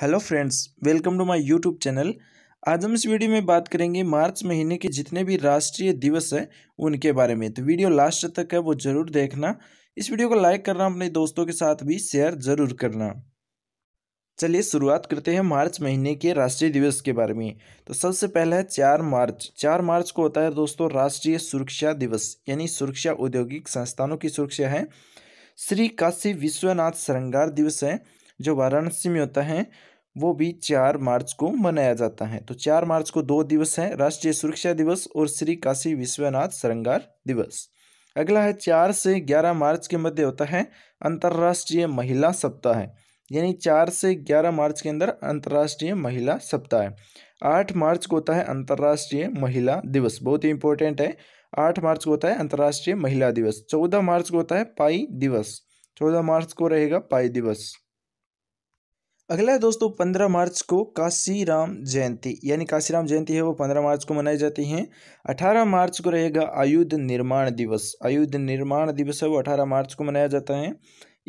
hello friends welcome to my YouTube channel आज हम इस वीडियो में बात करेंगे मार्च महीने के जितने भी राष्ट्रीय दिवस हैं उनके बारे में तो वीडियो लास्ट तक है वो ज़रूर देखना इस वीडियो को लाइक करना अपने दोस्तों के साथ भी शेयर ज़रूर करना चलिए शुरुआत करते हैं मार्च महीने के राष्ट्रीय दिवस के बारे में तो सबसे पहला है चार मार्च चार मार्च को होता है दोस्तों राष्ट्रीय सुरक्षा दिवस यानी सुरक्षा औद्योगिक संस्थानों की सुरक्षा है श्री काशी विश्वनाथ श्रृंगार दिवस है जो वाराणसी में होता है वो भी चार मार्च को मनाया जाता है तो चार मार्च को दो दिवस है राष्ट्रीय सुरक्षा दिवस और श्री काशी विश्वनाथ श्रृंगार दिवस अगला है चार से ग्यारह मार्च के मध्य होता है अंतर्राष्ट्रीय महिला सप्ताह है यानी चार से ग्यारह मार्च के अंदर अंतर्राष्ट्रीय महिला सप्ताह है आठ मार्च को होता है अंतर्राष्ट्रीय महिला दिवस बहुत ही इंपॉर्टेंट है आठ मार्च को होता है अंतर्राष्ट्रीय महिला दिवस चौदह मार्च को होता है पाई दिवस चौदह मार्च को रहेगा पाई दिवस अगला है दोस्तों पंद्रह मार्च को काशी राम जयंती यानी काशी राम जयंती है वो पंद्रह मार्च को मनाई जाती है अठारह मार्च को रहेगा आयुध निर्माण दिवस आयुध निर्माण दिवस है वो अठारह मार्च को मनाया जाता है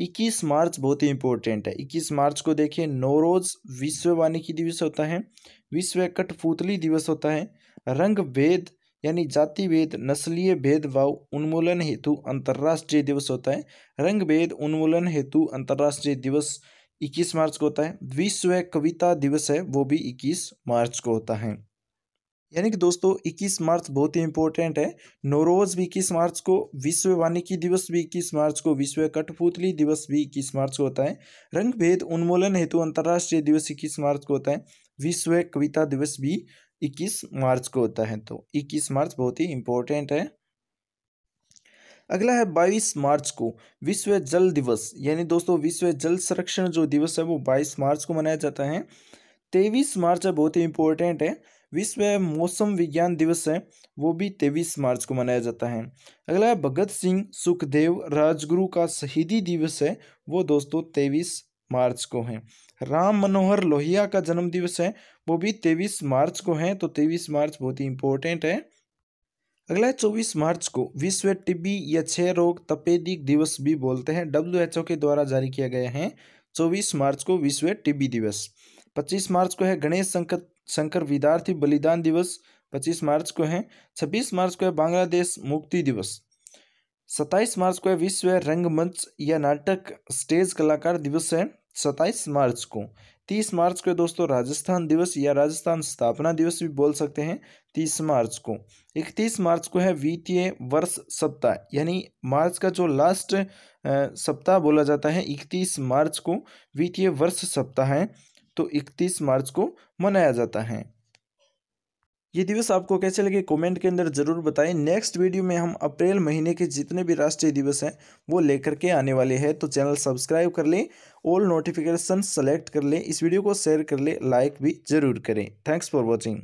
इक्कीस मार्च बहुत ही इंपॉर्टेंट है इक्कीस मार्च को देखिए नोरोज विश्व वानिकी दिवस होता है विश्व कठपुतली दिवस होता है रंग भेद यानी जाति भेद नस्लीय भेदभाव उन्मूलन हेतु अंतर्राष्ट्रीय दिवस होता है रंग भेद उन्मूलन हेतु अंतर्राष्ट्रीय दिवस इक्कीस मार्च को होता है विश्व कविता दिवस है वो भी इक्कीस मार्च को होता है यानी कि दोस्तों इक्कीस मार्च बहुत ही इंपॉर्टेंट है नोरोज भी इक्कीस मार्च को विश्व वानिकी दिवस भी इक्कीस मार्च को विश्व कठपुतली दिवस भी इक्कीस मार्च को होता है रंग भेद उन्मूलन हेतु अंतर्राष्ट्रीय दिवस इक्कीस मार्च को होता है विश्व कविता दिवस भी इक्कीस मार्च को होता है तो इक्कीस मार्च बहुत ही इंपॉर्टेंट है अगला है 22 मार्च को विश्व जल दिवस यानी दोस्तों विश्व जल संरक्षण जो दिवस है वो 22 मार्च को मनाया जाता है 23 मार्च है बहुत ही इंपॉर्टेंट है विश्व मौसम विज्ञान दिवस है वो भी तेईस मार्च को मनाया जाता है अगला है भगत सिंह सुखदेव राजगुरु का शहीदी दिवस है वो दोस्तों तेईस मार्च को है राम मनोहर लोहिया का जन्म दिवस है वो भी तेईस मार्च को है तो तेईस मार्च बहुत ही इंपॉर्टेंट है अगला है चौबीस मार्च को विश्व टिब्बी या क्षय रोग तपेदिक दिवस भी बोलते हैं ओ के द्वारा जारी किया गया है चौबीस मार्च को विश्व टिब्बी दिवस पच्चीस मार्च को है गणेश शंकर शंकर विद्यार्थी बलिदान दिवस पच्चीस मार्च को है छब्बीस मार्च को है बांग्लादेश मुक्ति दिवस सत्ताईस मार्च को है विश्व रंगमंच या नाटक स्टेज कलाकार दिवस है सत्ताईस मार्च को तीस मार्च को दोस्तों राजस्थान दिवस या राजस्थान स्थापना दिवस भी बोल सकते हैं तीस मार्च को इकतीस मार्च को है वित्तीय वर्ष सप्ताह यानी मार्च का जो लास्ट सप्ताह बोला जाता है इकतीस मार्च को वित्तीय वर्ष सप्ताह है तो इकतीस मार्च को मनाया जाता है ये दिवस आपको कैसे लगे कमेंट के अंदर ज़रूर बताएं नेक्स्ट वीडियो में हम अप्रैल महीने के जितने भी राष्ट्रीय दिवस हैं वो लेकर के आने वाले हैं तो चैनल सब्सक्राइब कर लें ऑल नोटिफिकेशन सेलेक्ट कर लें इस वीडियो को शेयर कर लें लाइक भी ज़रूर करें थैंक्स फॉर वॉचिंग